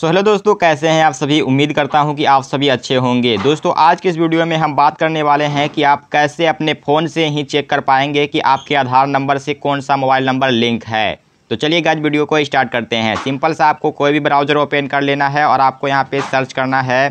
तो हेलो दोस्तों कैसे हैं आप सभी उम्मीद करता हूं कि आप सभी अच्छे होंगे दोस्तों आज के इस वीडियो में हम बात करने वाले हैं कि आप कैसे अपने फ़ोन से ही चेक कर पाएंगे कि आपके आधार नंबर से कौन सा मोबाइल नंबर लिंक है तो चलिए गज वीडियो को स्टार्ट करते हैं सिंपल सा आपको कोई भी ब्राउज़र ओपन कर लेना है और आपको यहाँ पे सर्च करना है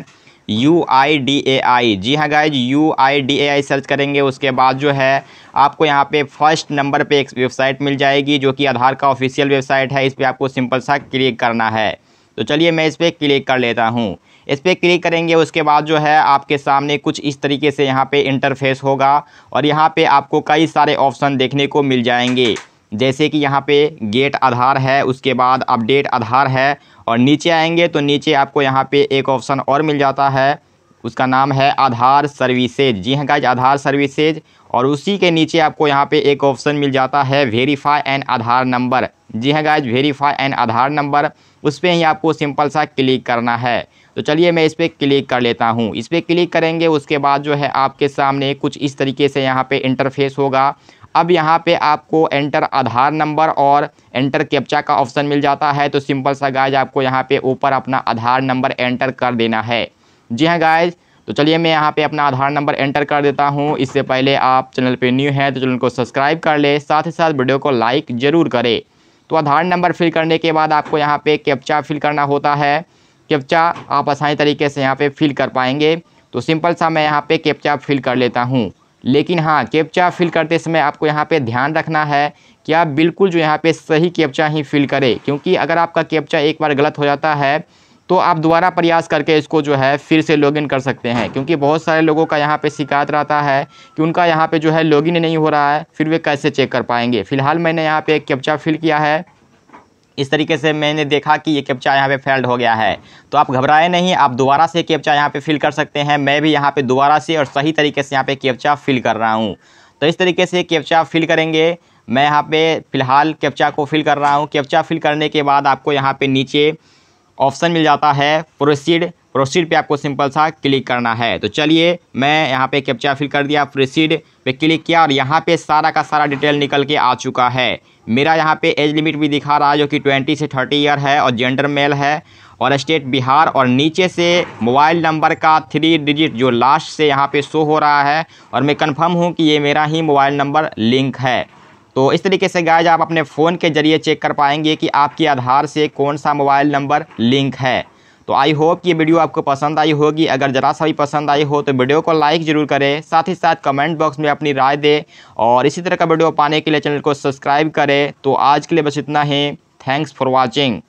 यू आई डी ए आई जी हाँ guys U I D A I search करेंगे उसके बाद जो है आपको यहाँ पे फर्स्ट नंबर पे एक वेबसाइट मिल जाएगी जो कि आधार का ऑफिशियल वेबसाइट है इस पर आपको सिंपल सा क्लिक करना है तो चलिए मैं इस पर क्लिक कर लेता हूँ इस पर क्लिक करेंगे उसके बाद जो है आपके सामने कुछ इस तरीके से यहाँ पे इंटरफेस होगा और यहाँ पे आपको कई सारे ऑप्शन देखने को मिल जाएंगे जैसे कि यहाँ पे गेट आधार है उसके बाद अपडेट आधार है और नीचे आएंगे तो नीचे आपको यहाँ पे एक ऑप्शन और मिल जाता है उसका नाम है आधार सर्विसेज जी हाँ गाइज आधार सर्विसेज और उसी के नीचे आपको यहाँ पे एक ऑप्शन मिल जाता है वेरीफाई एंड आधार नंबर जी हाँ guys verify and Aadhaar number उस पर ही आपको सिंपल सा क्लिक करना है तो चलिए मैं इस पर क्लिक कर लेता हूँ इस पर क्लिक करेंगे उसके बाद जो है आपके सामने कुछ इस तरीके से यहाँ पे इंटरफेस होगा अब यहाँ पे आपको एंटर आधार नंबर और एंटर कैप्चा का ऑप्शन मिल जाता है तो सिंपल सा गाइज आपको यहाँ पे ऊपर अपना आधार नंबर एंटर कर देना है जी हाँ गाइज तो चलिए मैं यहाँ पे अपना आधार नंबर एंटर कर देता हूँ इससे पहले आप चैनल पे न्यू हैं तो चैनल को सब्सक्राइब कर ले साथ ही साथ वीडियो को लाइक ज़रूर करें तो आधार नंबर फिल करने के बाद आपको यहाँ पे कैप्चा फिल करना होता है कैप्चा आप आसानी तरीके से यहाँ पे फिल कर पाएंगे तो सिंपल सा मैं यहाँ पे कैप्चा फिल कर लेता हूँ लेकिन हाँ कैप्चा फिल करते समय आपको यहाँ पे ध्यान रखना है कि आप बिल्कुल जो यहाँ पे सही कैप्चा ही फिल करें क्योंकि अगर आपका कैप्चा एक बार गलत हो जाता है तो आप दोबारा प्रयास करके इसको जो है फिर से लॉगिन कर सकते हैं क्योंकि बहुत सारे लोगों का यहाँ पे शिकायत रहता है कि उनका यहाँ पे जो है लॉगिन नहीं हो रहा है फिर वे कैसे चेक कर पाएंगे फिलहाल मैंने यहाँ पे एक कैप्चा फिल किया है इस तरीके से मैंने देखा कि ये कैप्चा यहाँ पे फेल्ड हो गया है तो आप घबराए नहीं आप दोबारा से कैप्चा यहाँ पे फिल कर सकते हैं मैं भी यहाँ पे दोबारा से और सही तरीके से यहाँ पे कैप्चा फिल कर रहा हूँ तो इस तरीके से कैप्चा फिल करेंगे मैं यहाँ पे फ़िलहाल कैप्चा को फिल कर रहा हूँ कैप्चा फिल करने के बाद आपको यहाँ पर नीचे ऑप्शन मिल जाता है प्रोसीड प्रोसीड पे आपको सिंपल सा क्लिक करना है तो चलिए मैं यहाँ पे कैप्चा फिल कर दिया प्रोसीड पे क्लिक किया और यहाँ पे सारा का सारा डिटेल निकल के आ चुका है मेरा यहाँ पे एज लिमिट भी दिखा रहा है जो कि ट्वेंटी से थर्टी ईयर है और जेंडर मेल है और स्टेट बिहार और नीचे से मोबाइल नंबर का थ्री डिजिट जो लास्ट से यहाँ पर शो हो रहा है और मैं कन्फर्म हूँ कि ये मेरा ही मोबाइल नंबर लिंक है तो इस तरीके से गाइज आप अपने फ़ोन के ज़रिए चेक कर पाएंगे कि आपके आधार से कौन सा मोबाइल नंबर लिंक है तो आई होप ये वीडियो आपको पसंद आई होगी अगर ज़रा सा भी पसंद आई हो तो वीडियो को लाइक जरूर करें साथ ही साथ कमेंट बॉक्स में अपनी राय दें और इसी तरह का वीडियो पाने के लिए चैनल को सब्सक्राइब करें तो आज के लिए बस इतना ही थैंक्स फॉर वॉचिंग